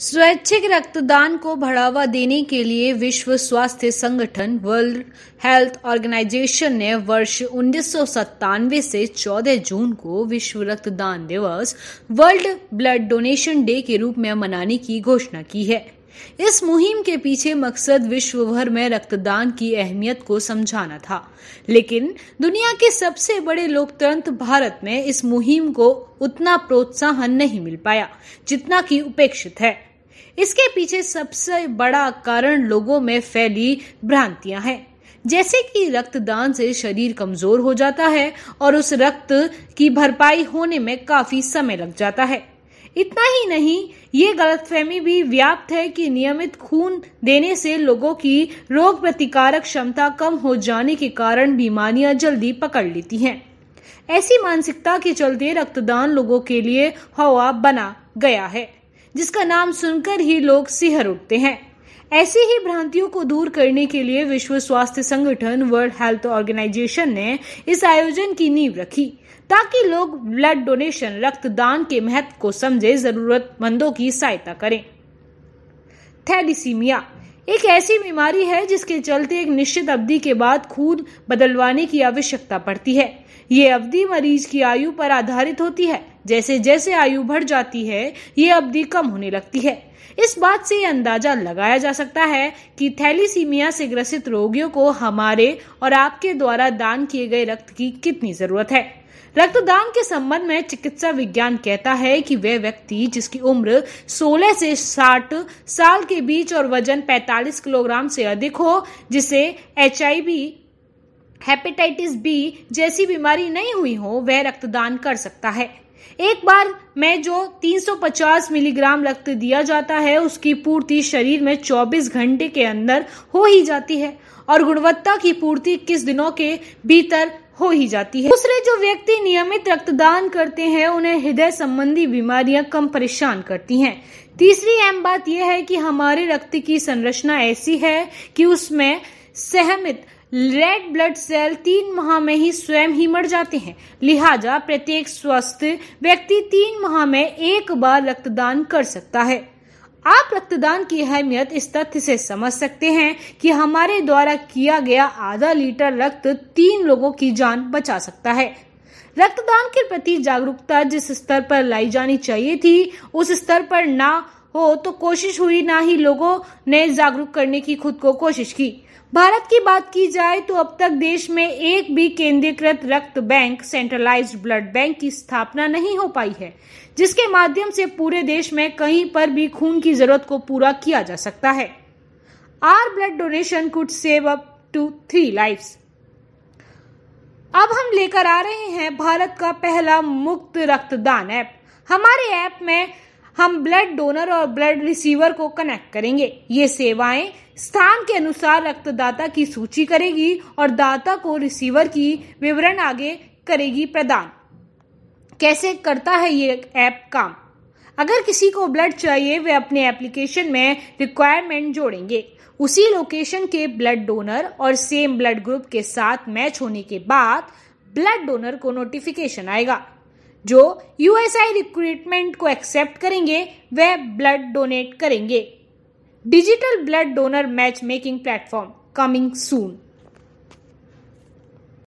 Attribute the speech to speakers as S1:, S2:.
S1: स्वैच्छिक रक्तदान को बढ़ावा देने के लिए विश्व स्वास्थ्य संगठन वर्ल्ड हेल्थ ऑर्गेनाइजेशन ने वर्ष उन्नीस से 14 जून को विश्व रक्तदान दिवस वर्ल्ड ब्लड डोनेशन डे के रूप में मनाने की घोषणा की है इस मुहिम के पीछे मकसद विश्व भर में रक्तदान की अहमियत को समझाना था लेकिन दुनिया के सबसे बड़े लोकतंत्र भारत में इस मुहिम को उतना प्रोत्साहन नहीं मिल पाया जितना कि उपेक्षित है इसके पीछे सबसे बड़ा कारण लोगों में फैली भ्रांतियां हैं जैसे कि रक्तदान से शरीर कमजोर हो जाता है और उस रक्त की भरपाई होने में काफी समय लग जाता है इतना ही नहीं ये गलतफहमी भी व्याप्त है कि नियमित खून देने से लोगों की रोग प्रतिकारक क्षमता कम हो जाने के कारण बीमारियां जल्दी पकड़ लेती हैं ऐसी मानसिकता के चलते रक्तदान लोगों के लिए हवा बना गया है जिसका नाम सुनकर ही लोग सिहर उठते हैं ऐसी ही भ्रांतियों को दूर करने के लिए विश्व स्वास्थ्य संगठन वर्ल्ड हेल्थ ऑर्गेनाइजेशन ने इस आयोजन की नींव रखी ताकि लोग ब्लड डोनेशन रक्तदान के महत्व को समझे जरूरतमंदों की सहायता करें थैलीसीमिया एक ऐसी बीमारी है जिसके चलते एक निश्चित अवधि के बाद खून बदलवाने की आवश्यकता पड़ती है ये अवधि मरीज की आयु पर आधारित होती है जैसे जैसे आयु बढ़ जाती है ये अवधि कम होने लगती है इस बात से अंदाजा लगाया जा सकता है कि थैलीसीमिया से ग्रसित रोगियों को हमारे और आपके द्वारा दान किए गए रक्त की कितनी जरूरत है रक्तदान के संबंध में चिकित्सा विज्ञान कहता है कि वह व्यक्ति जिसकी उम्र 16 से 60 साल के बीच और वजन 45 किलोग्राम से अधिक हो जिसे एच हेपेटाइटिस बी जैसी बीमारी नहीं हुई हो वह रक्तदान कर सकता है एक बार में जो 350 मिलीग्राम रक्त दिया जाता है उसकी पूर्ति शरीर में 24 घंटे के अंदर हो ही जाती है और गुणवत्ता की पूर्ति इक्कीस दिनों के भीतर हो ही जाती है दूसरे जो व्यक्ति नियमित रक्तदान करते हैं उन्हें हृदय संबंधी बीमारियां कम परेशान करती हैं तीसरी अहम बात यह है कि हमारे रक्त की संरचना ऐसी है कि उसमें सहमित रेड ब्लड सेल तीन माह में ही स्वयं ही मर जाते हैं लिहाजा प्रत्येक स्वस्थ व्यक्ति तीन माह में एक बार रक्तदान कर सकता है आप रक्तदान की अहमियत इस तथ्य से समझ सकते हैं कि हमारे द्वारा किया गया आधा लीटर रक्त तीन लोगों की जान बचा सकता है रक्तदान के प्रति जागरूकता जिस स्तर पर लाई जानी चाहिए थी उस स्तर पर ना हो तो कोशिश हुई ना ही लोगों ने जागरूक करने की खुद को कोशिश की भारत की बात की जाए तो अब तक देश में एक भी केंद्रीकृत रक्त बैंक सेंट्रलाइज्ड ब्लड बैंक की स्थापना नहीं हो पाई है जिसके माध्यम से पूरे देश में कहीं पर भी खून की जरूरत को पूरा किया जा सकता है or blood donation could save up to three life अब हम लेकर आ रहे हैं भारत का पहला मुक्त रक्तदान ऐप हमारे ऐप में हम ब्लड डोनर और ब्लड रिसीवर को कनेक्ट करेंगे ये सेवाएं स्थान के अनुसार रक्तदाता की सूची करेगी और दाता को रिसीवर की विवरण आगे करेगी प्रदान कैसे करता है ये ऐप काम अगर किसी को ब्लड चाहिए वे अपने एप्लीकेशन में रिक्वायरमेंट जोड़ेंगे उसी लोकेशन के ब्लड डोनर और सेम ब्लड ग्रुप के साथ मैच होने के बाद ब्लड डोनर को नोटिफिकेशन आएगा जो यूएसआई रिक्रूटमेंट को एक्सेप्ट करेंगे वह ब्लड डोनेट करेंगे digital blood donor match making platform coming सून